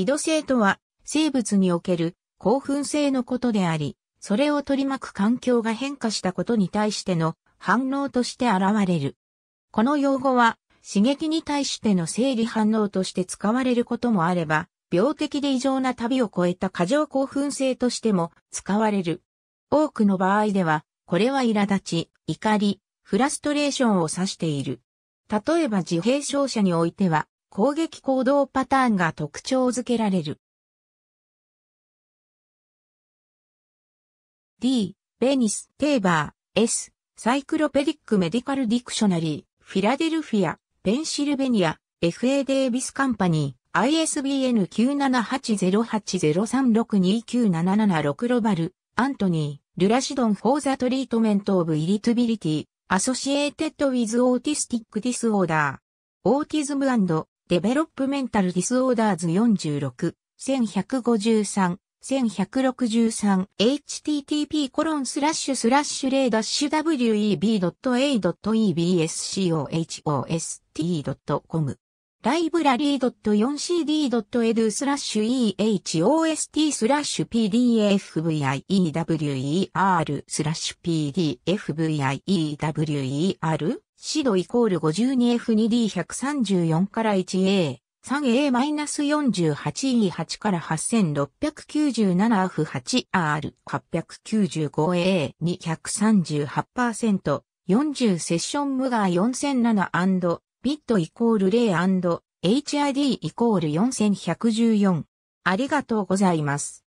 移動性とは、生物における興奮性のことであり、それを取り巻く環境が変化したことに対しての反応として現れる。この用語は、刺激に対しての生理反応として使われることもあれば、病的で異常な旅を超えた過剰興奮性としても使われる。多くの場合では、これは苛立ち、怒り、フラストレーションを指している。例えば自閉症者においては、攻撃行動パターンが特徴づけられる。D、ベニス・テーバー、S、サイクロペディック・メディカル・ディクショナリー、フィラデルフィア、ペンシルベニア、FA デイビス・カンパニー、ISBN 9780803629776ロバル、アントニー、ルラシドン・フォーザ・トリートメント・オブ・イリトビリティ、アソシエイテッド・ウィズ・オーティスティック・ディス・オーダー。オーティズムデベロップメンタルディスオーダーズ46、1153、1163http コロンスラッシュスラッシュレダッシュ web.a.ebscohost.com ライブラリー .4cd.edu スラッシュ ehost スラッシュ pdfviewer スラッシュ pdfviewer シドイコール 52F2D134 から 1A、3A-48E8 から 8697F8R895A238%、40セッションムガー4007ビットイコール0 HID イコール4114。ありがとうございます。